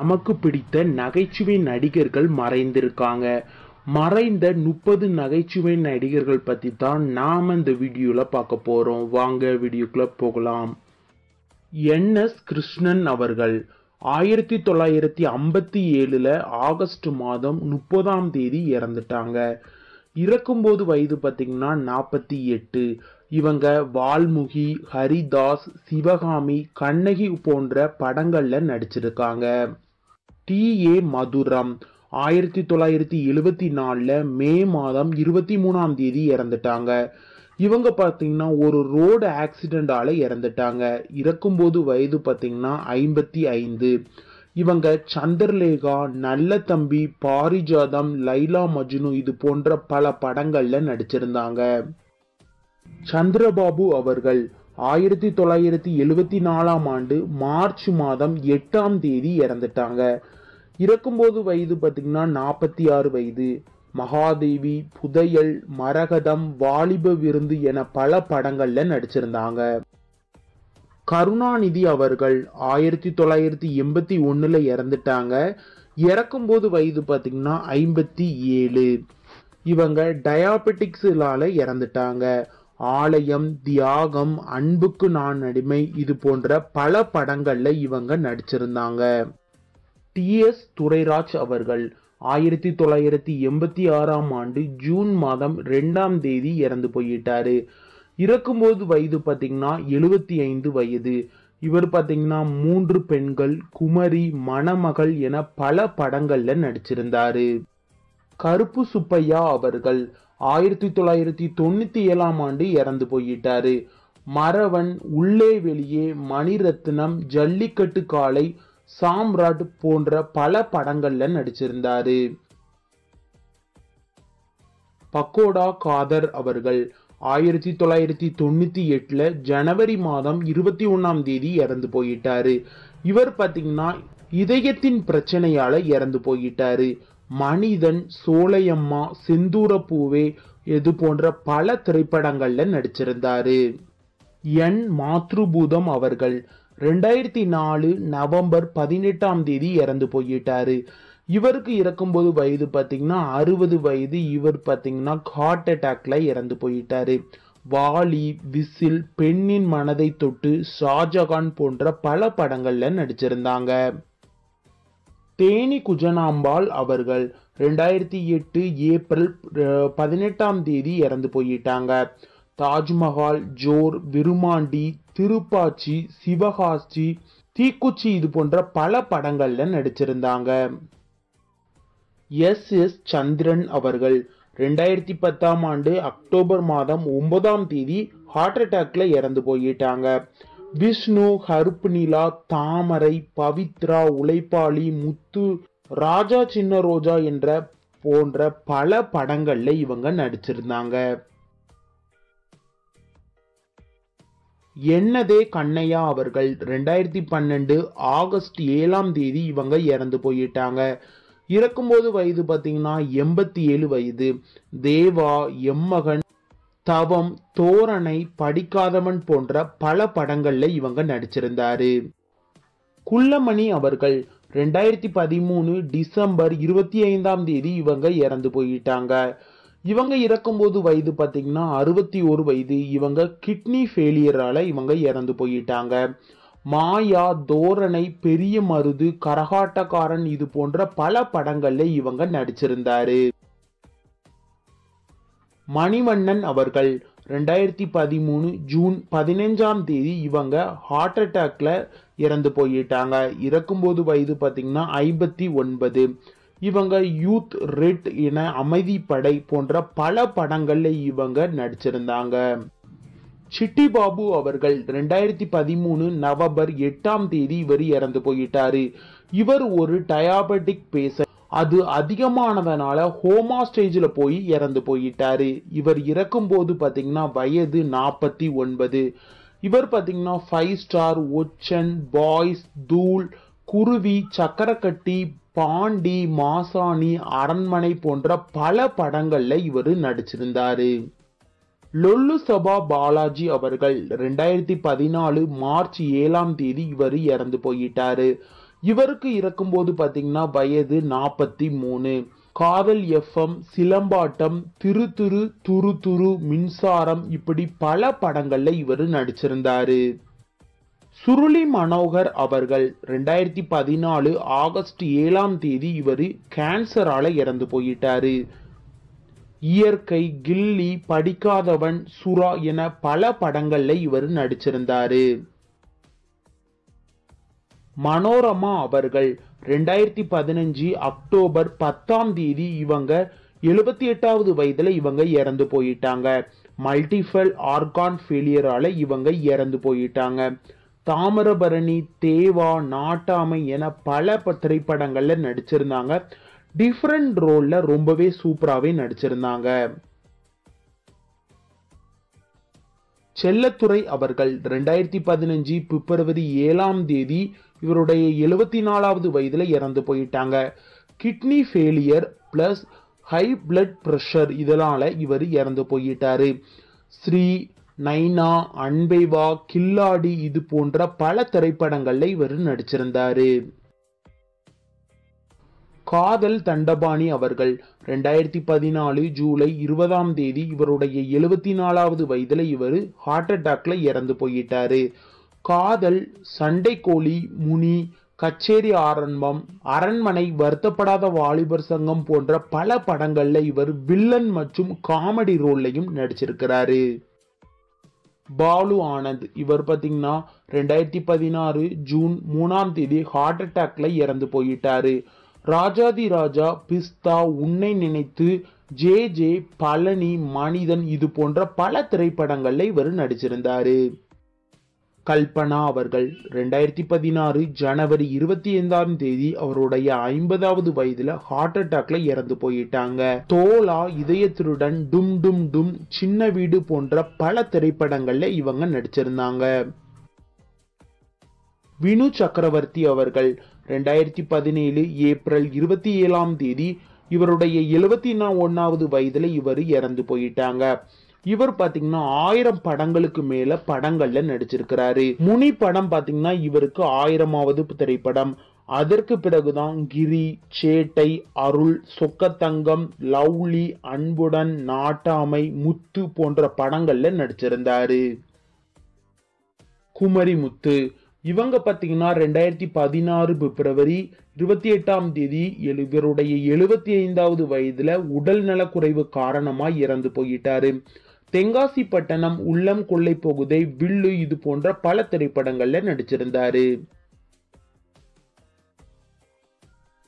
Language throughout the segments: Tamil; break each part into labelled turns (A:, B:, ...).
A: நமக்கு பிடித்த நகைச்சுவை நடிகர்கள் மறைந்திருக்காங்க மறைந்த முப்பது நகைச்சுவை நடிகர்கள் பற்றி தான் நாம் இந்த வீடியோவில் பார்க்க போகிறோம் வாங்க வீடியோக்குள்ளே போகலாம் என் எஸ் கிருஷ்ணன் அவர்கள் ஆயிரத்தி தொள்ளாயிரத்தி ஐம்பத்தி ஏழில் ஆகஸ்ட் மாதம் முப்பதாம் தேதி இறந்துட்டாங்க இறக்கும்போது வயது பார்த்திங்கன்னா நாற்பத்தி எட்டு இவங்க வால்முகி ஹரிதாஸ் சிவகாமி கண்ணகி போன்ற படங்களில் நடிச்சிருக்காங்க டி ஏ மதுரம் ஆயிரத்தி தொள்ளாயிரத்தி எழுபத்தி நாலில் மே மாதம் இருபத்தி மூணாம் தேதி இறந்துட்டாங்க இவங்க பார்த்தீங்கன்னா ஒரு ரோடு ஆக்சிடெண்டால் இறந்துட்டாங்க இறக்கும்போது வயது பார்த்தீங்கன்னா ஐம்பத்தி ஐந்து இவங்க சந்திரலேகா நல்ல தம்பி பாரிஜாதம் லைலா மஜ்னு இது போன்ற பல படங்களில் நடிச்சிருந்தாங்க சந்திரபாபு அவர்கள் ஆயிரத்தி தொள்ளாயிரத்தி எழுபத்தி நாலாம் ஆண்டு மார்ச் மாதம் எட்டாம் தேதி இறந்துட்டாங்க இறக்கும்போது வயது பார்த்திங்கன்னா நாற்பத்தி ஆறு வயது மகாதேவி புதையல் மரகதம் வாலிப விருந்து என பல படங்களில் நடிச்சிருந்தாங்க கருணாநிதி அவர்கள் ஆயிரத்தி தொள்ளாயிரத்தி எண்பத்தி ஒன்றில் இறந்துட்டாங்க இறக்கும்போது வயது பார்த்திங்கன்னா ஐம்பத்தி ஏழு இவங்க டயாபெட்டிக்ஸ்லால இறந்துட்டாங்க ஆலயம் தியாகம் அன்புக்கு நான் அடிமை இது போன்ற பல படங்கள்ல இவங்க நடிச்சிருந்தாங்க டி எஸ் துரைராஜ் அவர்கள் ஆயிரத்தி தொள்ளாயிரத்தி எண்பத்தி ஆறாம் ஆண்டு ஜூன் மாதம் ரெண்டாம் தேதி இறந்து போயிட்டாரு இறக்கும்போது வயது பார்த்தீங்கன்னா எழுபத்தி ஐந்து வயது இவர் பார்த்தீங்கன்னா மூன்று பெண்கள் குமரி மணமகள் என பல படங்கள்ல நடிச்சிருந்தாரு கருப்பு சுப்பையா அவர்கள் ஆயிரத்தி தொள்ளாயிரத்தி தொண்ணூற்றி ஏழாம் ஆண்டு இறந்து போயிட்டாரு மறவன் உள்ளே வெளியே மணிரத்னம் ஜல்லிக்கட்டு காலை சாம்ராட் போன்ற பல படங்கள்ல நடிச்சிருந்தாரு பக்கோடா காதர் அவர்கள் ஆயிரத்தி தொள்ளாயிரத்தி தொண்ணூற்றி எட்டில் ஜனவரி மாதம் இருபத்தி ஒன்றாம் தேதி இறந்து போயிட்டாரு இவர் பார்த்தீங்கன்னா இதயத்தின் பிரச்சனையால் இறந்து போயிட்டாரு மனிதன் சோலையம்மா பூவே இது போன்ற பல திரைப்படங்களில் நடிச்சிருந்தாரு என் மாத்ருபூதம் அவர்கள் ரெண்டாயிரத்தி நாலு நவம்பர் பதினெட்டாம் தேதி இறந்து போயிட்டாரு இவருக்கு இறக்கும்போது வயது பார்த்தீங்கன்னா அறுபது வயது இவர் பார்த்தீங்கன்னா ஹார்ட் அட்டாக்ல இறந்து போயிட்டாரு வாலி விசில் பெண்ணின் மனதை தொட்டு ஷாஜகான் போன்ற பல படங்கள்ல நடிச்சிருந்தாங்க தேனி குஜனாம்பாள் அவர்கள் ரெண்டாயிரத்தி எட்டு ஏப்ரல் பதினெட்டாம் தேதி இறந்து போயிட்டாங்க தாஜ்மஹால் ஜோர் விருமாண்டி திருப்பாச்சி சிவகாசி தீக்குச்சி இது போன்ற பல படங்கள்ல நடிச்சிருந்தாங்க எஸ் எஸ் சந்திரன் அவர்கள் ரெண்டாயிரத்தி பத்தாம் ஆண்டு அக்டோபர் மாதம் ஒன்பதாம் தேதி ஹார்ட் அட்டாக்ல இறந்து போயிட்டாங்க விஷ்ணு கருப்பு நிலா தாமரை பவித்ரா உழைப்பாளி முத்து ராஜா சின்ன ரோஜா என்ற போன்ற பல படங்கள்ல இவங்க நடிச்சிருந்தாங்க என்னதே கண்ணையா அவர்கள் ரெண்டாயிரத்தி பன்னெண்டு ஆகஸ்ட் ஏழாம் தேதி இவங்க இறந்து போயிட்டாங்க இறக்கும்போது வயது பார்த்தீங்கன்னா எண்பத்தி ஏழு வயது தேவா எம்மகன் தவம் தோரணை படிக்காதவன் போன்ற பல படங்கள்ல இவங்க நடிச்சிருந்தாரு குள்ளமணி அவர்கள் ரெண்டாயிரத்தி பதிமூணு டிசம்பர் இருபத்தி ஐந்தாம் தேதி இவங்க இறந்து போயிட்டாங்க இவங்க இறக்கும்போது வயது பார்த்தீங்கன்னா அறுபத்தி ஒரு வயது இவங்க கிட்னி ஃபெயிலியரால் இவங்க இறந்து போயிட்டாங்க மாயா தோரணை பெரிய மருது கரகாட்டக்காரன் இது போன்ற பல படங்கள்ல இவங்க நடிச்சிருந்தாரு மணிவண்ணன் அவர்கள் ரெண்டாயிரத்தி பதிமூணு ஜூன் பதினஞ்சாம் தேதி இவங்க ஹார்ட் அட்டாக்ல இறந்து போயிட்டாங்க இறக்கும்போது வயது பார்த்தீங்கன்னா ஐம்பத்தி ஒன்பது இவங்க யூத் ரெட் என படை போன்ற பல படங்கள்ல இவங்க நடிச்சிருந்தாங்க சிட்டி பாபு அவர்கள் ரெண்டாயிரத்தி பதிமூணு நவம்பர் எட்டாம் தேதி இவர் இறந்து போயிட்டாரு இவர் ஒரு டயாபெட்டிக் பேசன் அது அதிகமானதனால ஹோமா ஸ்டேஜில் போய் இறந்து போயிட்டாரு இவர் இறக்கும்போது பார்த்தீங்கன்னா வயது நாற்பத்தி ஒன்பது இவர் பார்த்தீங்கன்னா ஃபைவ் ஸ்டார் ஒச்சன் பாய்ஸ் தூள் குருவி சக்கரக்கட்டி பாண்டி மாசாணி அரண்மனை போன்ற பல படங்கள்ல இவர் நடிச்சிருந்தாரு லொல்லு சபா பாலாஜி அவர்கள் ரெண்டாயிரத்தி பதினாலு மார்ச் ஏழாம் தேதி இவர் இறந்து போயிட்டாரு இவருக்கு இறக்கும்போது பார்த்தீங்கன்னா வயது நாற்பத்தி மூணு காதல் எஃப்எம் சிலம்பாட்டம் திரு திரு துரு துரு மின்சாரம் இப்படி பல படங்கள்ல இவர் நடிச்சிருந்தாரு சுருளி மனோகர் அவர்கள் ரெண்டாயிரத்தி பதினாலு ஆகஸ்ட் ஏழாம் தேதி இவர் கேன்சரால இறந்து போயிட்டாரு இயற்கை கில்லி படிக்காதவன் சுறா என பல படங்கள்ல இவர் நடிச்சிருந்தாரு மனோரமா அவர்கள் ரெண்டாயிரத்தி பதினஞ்சு அக்டோபர் பத்தாம் தேதி இவங்க எழுபத்தி எட்டாவது வயதில் இவங்க இறந்து போயிட்டாங்க மல்டிஃபல் ஆர்கான் ஃபெயிலியரால் இவங்க இறந்து போயிட்டாங்க தாமிரபரணி தேவா நாட்டாமை என பல திரைப்படங்களில் நடிச்சிருந்தாங்க டிஃப்ரெண்ட் ரோலில் ரொம்பவே சூப்பராகவே நடிச்சிருந்தாங்க செல்லத்துறை அவர்கள் ரெண்டாயிரத்தி பதினஞ்சு பிப்ரவரி ஏழாம் தேதி இவருடைய எழுபத்தி நாலாவது வயதில் இறந்து போயிட்டாங்க kidney failure plus high blood pressure இதனால் இவர் இறந்து போயிட்டார் ஸ்ரீ நைனா அன்பைவா கில்லாடி இது போன்ற பல திரைப்படங்களில் இவர் நடிச்சிருந்தார் காதல் தண்டபாணி அவர்கள் ரெண்டாயிரத்தி பதினாலு ஜூலை இருபதாம் தேதி இவருடைய எழுபத்தி நாலாவது வயதில் இவர் ஹார்ட் அட்டாக்ல இறந்து போயிட்டாரு காதல் சண்டைக்கோழி முனி கச்சேரி ஆரம்பம் அரண்மனை வருத்தப்படாத வாலிபர் சங்கம் போன்ற பல படங்கள்ல இவர் வில்லன் மற்றும் காமெடி ரோல்லையும் நடிச்சிருக்கிறாரு பாலு ஆனந்த் இவர் பார்த்தீங்கன்னா ரெண்டாயிரத்தி பதினாறு ஜூன் மூணாம் தேதி ஹார்ட் அட்டாக்ல இறந்து போயிட்டாரு ராஜாதி ராஜா பிஸ்தா உன்னை நினைத்து ஜே ஜே பழனி மனிதன் இது போன்ற பல திரைப்படங்கள்ல இவர் நடிச்சிருந்தாரு கல்பனா அவர்கள் ரெண்டாயிரத்தி பதினாறு ஜனவரி இருபத்தி ஐந்தாம் தேதி அவருடைய ஐம்பதாவது வயதுல ஹார்ட் அட்டாக்ல இறந்து போயிட்டாங்க தோலா இதயத்திருடன் டும் டும் டும் சின்ன வீடு போன்ற பல திரைப்படங்கள்ல இவங்க நடிச்சிருந்தாங்க வினு சக்கரவர்த்தி அவர்கள் ரெண்டாயிரத்தி பதினேழு ஏப்ரல் இருபத்தி ஏழாம் தேதி இவருடைய எழுபத்தி ஒன்னாவது வயதுல இவர் இறந்து போயிட்டாங்க இவர் பாத்தீங்கன்னா ஆயிரம் படங்களுக்கு மேல படங்கள்ல நடிச்சிருக்கிறாரு முனி படம் பாத்தீங்கன்னா இவருக்கு ஆயிரமாவது திரைப்படம் அதற்கு பிறகுதான் கிரி சேட்டை அருள் சொக்கத்தங்கம் லவ்லி அன்புடன் நாட்டாமை முத்து போன்ற படங்கள்ல நடிச்சிருந்தாரு குமரி முத்து இவங்க பார்த்தீங்கன்னா ரெண்டாயிரத்தி பதினாறு பிப்ரவரி இருபத்தி எட்டாம் தேதி இவருடைய எழுபத்தி ஐந்தாவது வயதுல உடல் நலக்குறைவு காரணமா இறந்து போயிட்டாரு பட்டணம் உள்ளம் கொள்ளை பகுதை வில்லு இது போன்ற பல திரைப்படங்கள்ல நடிச்சிருந்தாரு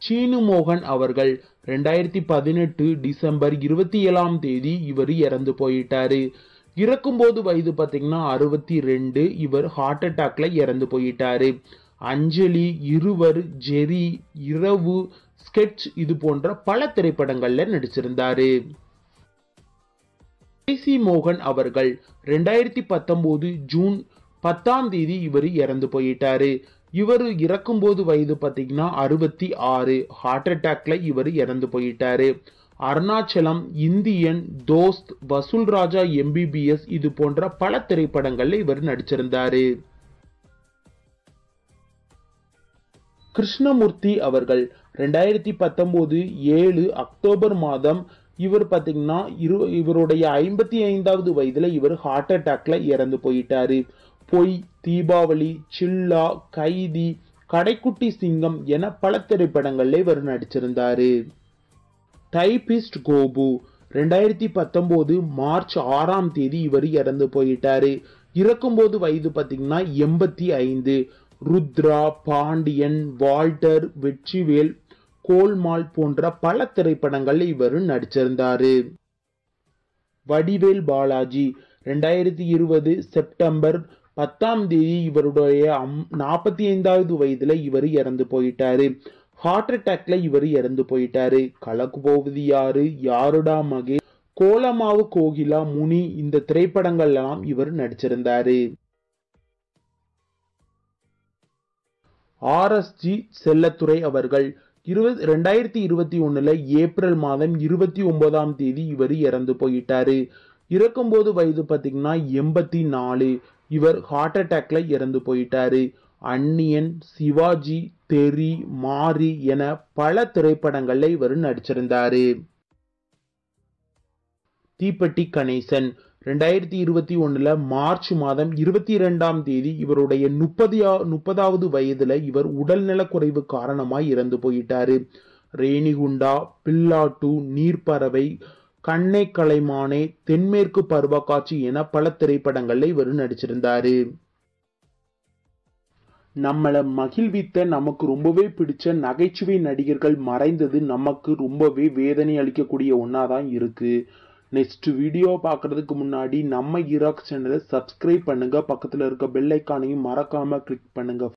A: சீனு மோகன் அவர்கள் ரெண்டாயிரத்தி பதினெட்டு டிசம்பர் இருபத்தி ஏழாம் தேதி இவர் இறந்து போயிட்டாரு இறக்கும்போது வயது பார்த்தீங்கன்னா அறுபத்தி ரெண்டு இவர் ஹார்ட் அட்டாக்ல இறந்து போயிட்டாரு அஞ்சலி இருவர் ஜெரி இரவு ஸ்கெட்ச் இது போன்ற பல திரைப்படங்கள்ல நடிச்சிருந்தாரு கேசி மோகன் அவர்கள் ரெண்டாயிரத்தி பத்தொம்போது ஜூன் பத்தாம் தேதி இவர் இறந்து போயிட்டாரு இவர் இறக்கும்போது வயது பார்த்தீங்கன்னா அறுபத்தி ஆறு ஹார்ட் அட்டாக்ல இவர் இறந்து போயிட்டாரு அருணாச்சலம் இந்தியன் தோஸ்த் வசூல் ராஜா எம்பிபிஎஸ் இது போன்ற பல திரைப்படங்கள்ல இவர் நடிச்சிருந்தாரு கிருஷ்ணமூர்த்தி அவர்கள் ரெண்டாயிரத்தி பத்தொன்பது ஏழு அக்டோபர் மாதம் இவர் பார்த்தீங்கன்னா இரு இவருடைய ஐம்பத்தி ஐந்தாவது வயதில் இவர் ஹார்ட் அட்டாக்ல இறந்து போயிட்டாரு பொய் தீபாவளி சில்லா கைதி கடைக்குட்டி சிங்கம் என பல திரைப்படங்கள்ல இவர் நடிச்சிருந்தாரு டைபிஸ்ட் கோபு ரெண்டாயிரத்தி பத்தொம்போது மார்ச் ஆறாம் தேதி இவர் இறந்து போயிட்டாரு இறக்கும்போது வயது பார்த்தீங்கன்னா எண்பத்தி ஐந்து ருத்ரா பாண்டியன் வால்டர் வெற்றிவேல் கோல்மால் போன்ற பல திரைப்படங்களில் இவரும் நடிச்சிருந்தார் வடிவேல் பாலாஜி ரெண்டாயிரத்தி இருபது செப்டம்பர் பத்தாம் தேதி இவருடைய அம் நாற்பத்தி ஐந்தாவது வயதில் இவர் இறந்து போயிட்டாரு ஹார்ட் அட்டாக்ல இவர் இறந்து போயிட்டாரு கலக்கு போவது யாரு யாருடா மகே கோலமாவு கோகிலா முனி இந்த திரைப்படங்கள்லாம் இவர் நடிச்சிருந்தாரு ஆர்எஸ்ஜி செல்லத்துறை அவர்கள் இருபது ரெண்டாயிரத்தி இருபத்தி ஒன்றில் ஏப்ரல் மாதம் இருபத்தி ஒன்பதாம் தேதி இவர் இறந்து போயிட்டாரு இறக்கும்போது வயது பார்த்தீங்கன்னா எண்பத்தி நாலு இவர் ஹார்ட் அட்டாக்ல இறந்து போயிட்டாரு அன்னியன் சிவாஜி தெரி மாரி என பல திரைப்படங்களில் இவர் நடிச்சிருந்தாரு தீப்பெட்டி கணேசன் ரெண்டாயிரத்தி இருபத்தி ஒன்றில் மார்ச் மாதம் இருபத்தி ரெண்டாம் தேதி இவருடைய முப்பதியா முப்பதாவது வயதில் இவர் உடல்நலக்குறைவு காரணமாக இறந்து போயிட்டார் ரேணிகுண்டா பில்லாட்டு நீர்ப்பறவை கண்ணை கலைமானே தென்மேற்கு பருவக்காட்சி என பல திரைப்படங்களில் இவர் நடிச்சிருந்தாரு நம்மளை மகிழ்வித்த நமக்கு ரொம்பவே பிடிச்ச நகைச்சுவை நடிகர்கள் மறைந்தது நமக்கு ரொம்பவே வேதனை அளிக்கக்கூடிய ஒன்றா தான் இருக்குது நெக்ஸ்ட் வீடியோ பார்க்குறதுக்கு முன்னாடி நம்ம ஈராக் சேனலை சப்ஸ்கிரைப் பண்ணுங்கள் பக்கத்தில் இருக்க பெல் ஐக்கானையும் மறக்காமல் கிளிக் பண்ணுங்கள்